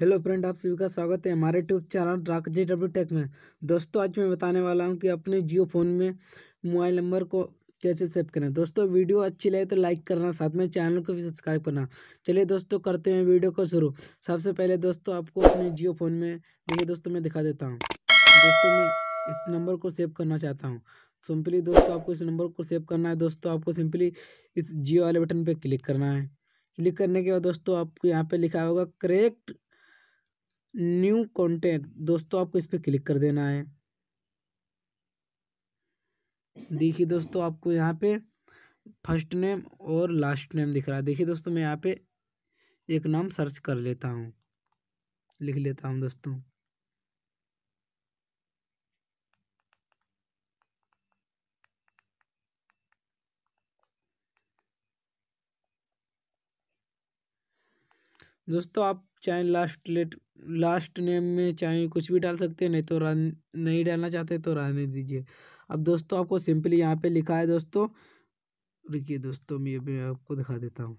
hello friend आप सभी का स्वागत है हमारे यूट्यूब चैनल ड्राक जे डब्ल्यू टेक में दोस्तों आज मैं बताने वाला हूं कि अपने जियो फ़ोन में मोबाइल नंबर को कैसे सेव करें दोस्तों वीडियो अच्छी लगे तो लाइक करना साथ में चैनल को भी सब्सक्राइब करना चलिए दोस्तों करते हैं वीडियो को शुरू सबसे पहले दोस्तों आपको अपने जियो फ़ोन में देखिए दोस्तों मैं दिखा देता हूँ दोस्तों मैं इस नंबर को सेव करना चाहता हूँ सिंपली दोस्तों आपको इस नंबर को सेव करना है दोस्तों आपको सिंपली इस जियो वाले बटन पर क्लिक करना है क्लिक करने के बाद दोस्तों आपको यहाँ पे लिखा होगा करेक्ट न्यू कॉन्टैक्ट दोस्तों आपको इस पर क्लिक कर देना है देखिए दोस्तों आपको यहाँ पे फर्स्ट नेम और लास्ट नेम दिख रहा है देखिए दोस्तों मैं यहाँ पे एक नाम सर्च कर लेता हूँ लिख लेता हूँ दोस्तों दोस्तों आप चाहे लास्ट लेट लास्ट नेम में चाहे कुछ भी डाल सकते हैं नहीं तो रन नहीं डालना चाहते तो रहने दीजिए अब दोस्तों आपको सिंपली यहाँ पे लिखा है दोस्तों रुकिए दोस्तों मैं अभी आपको दिखा देता हूँ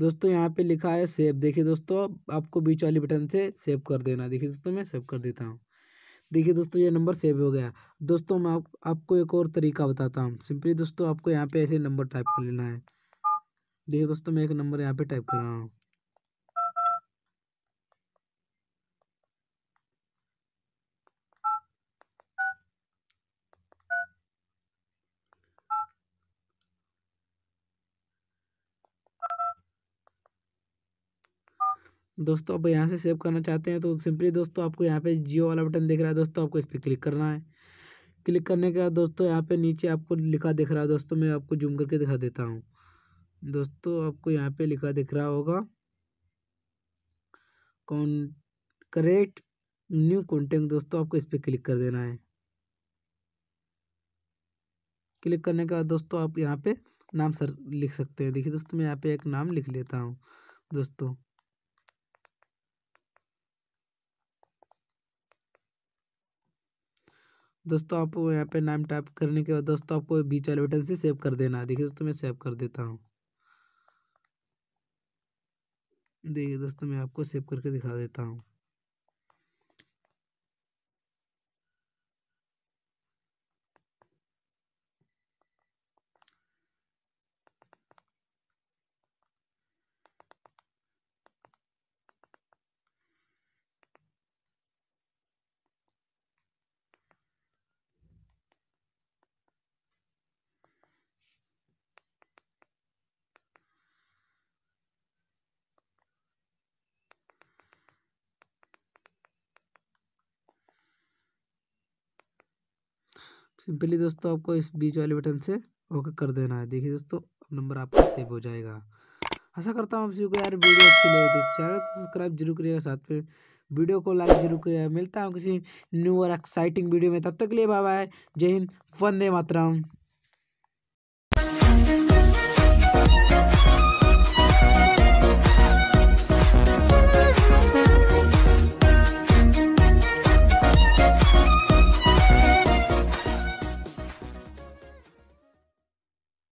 दोस्तों यहाँ पे लिखा है सेव देखिए दोस्तों आपको बीच वाले बटन से सेव कर देना देखिए दोस्तों मैं सेव कर देता हूँ देखिए दोस्तों ये नंबर सेव हो गया दोस्तों मैं आप, आपको एक और तरीका बताता हूँ सिंपली दोस्तों आपको यहाँ पे ऐसे नंबर टाइप कर लेना है देखिए दोस्तों मैं एक नंबर यहाँ पे टाइप कर रहा हूँ दोस्तों आप यहाँ से सेव करना चाहते हैं तो सिंपली दोस्तों आपको यहाँ पे जियो वाला बटन दिख रहा है दोस्तों आपको इस पर क्लिक करना है क्लिक करने के बाद दोस्तों यहाँ पे नीचे आपको लिखा दिख रहा है दोस्तों मैं आपको जूम करके दिखा देता हूँ दोस्तों आपको यहाँ पे लिखा दिख रहा होगा कौन करेक्ट न्यू कॉन्टेंट दोस्तों आपको इस पर क्लिक कर देना है क्लिक करने के बाद दोस्तों आप यहाँ पे नाम सर लिख सकते हैं देखिए दोस्तों मैं यहाँ पे एक नाम लिख लेता हूँ दोस्तों दोस्तों आपको यहाँ पे नाम टाइप करने के बाद दोस्तों आपको बीच वाले बटन से सेव कर देना है देखिए दोस्तों मैं सेव कर देता हूँ देखिए दोस्तों मैं आपको सेव करके दिखा देता हूँ सिंपली दोस्तों आपको इस बीच वाले बटन से ओके कर देना है देखिए दोस्तों नंबर आपका सेव हो जाएगा ऐसा करता हूँ आप सभी को यार वीडियो अच्छी लगी चैनल को सब्सक्राइब जरूर करिएगा साथ में वीडियो को लाइक जरूर करिएगा मिलता हूँ किसी न्यू और एक्साइटिंग वीडियो में तब तक के लिए बाय बाय जय हिंद वंदे मातरम